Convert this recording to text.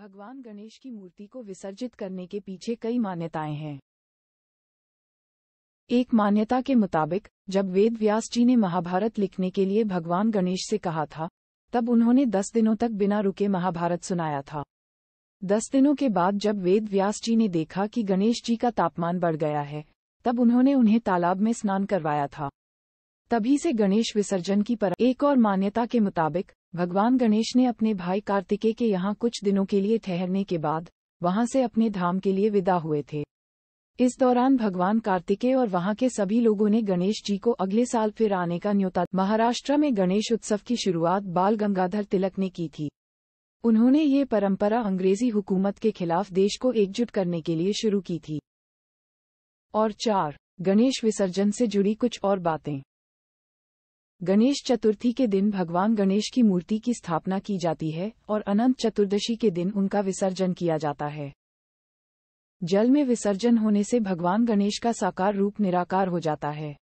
भगवान गणेश की मूर्ति को विसर्जित करने के पीछे कई मान्यताएं हैं एक मान्यता के मुताबिक जब वेद व्यास जी ने महाभारत लिखने के लिए भगवान गणेश से कहा था तब उन्होंने दस दिनों तक बिना रुके महाभारत सुनाया था दस दिनों के बाद जब वेद व्यास जी ने देखा कि गणेश जी का तापमान बढ़ गया है तब उन्होंने उन्हें तालाब में स्नान करवाया था तभी से गणेश विसर्जन की पर एक और मान्यता के मुताबिक भगवान गणेश ने अपने भाई कार्तिकेय के यहाँ कुछ दिनों के लिए ठहरने के बाद वहाँ से अपने धाम के लिए विदा हुए थे इस दौरान भगवान कार्तिकेय और वहाँ के सभी लोगों ने गणेश जी को अगले साल फिर आने का न्योता महाराष्ट्र में गणेश उत्सव की शुरुआत बाल गंगाधर तिलक ने की थी उन्होंने ये परंपरा अंग्रेजी हुकूमत के खिलाफ देश को एकजुट करने के लिए शुरू की थी और चार गणेश विसर्जन से जुड़ी कुछ और बातें गणेश चतुर्थी के दिन भगवान गणेश की मूर्ति की स्थापना की जाती है और अनंत चतुर्दशी के दिन उनका विसर्जन किया जाता है जल में विसर्जन होने से भगवान गणेश का साकार रूप निराकार हो जाता है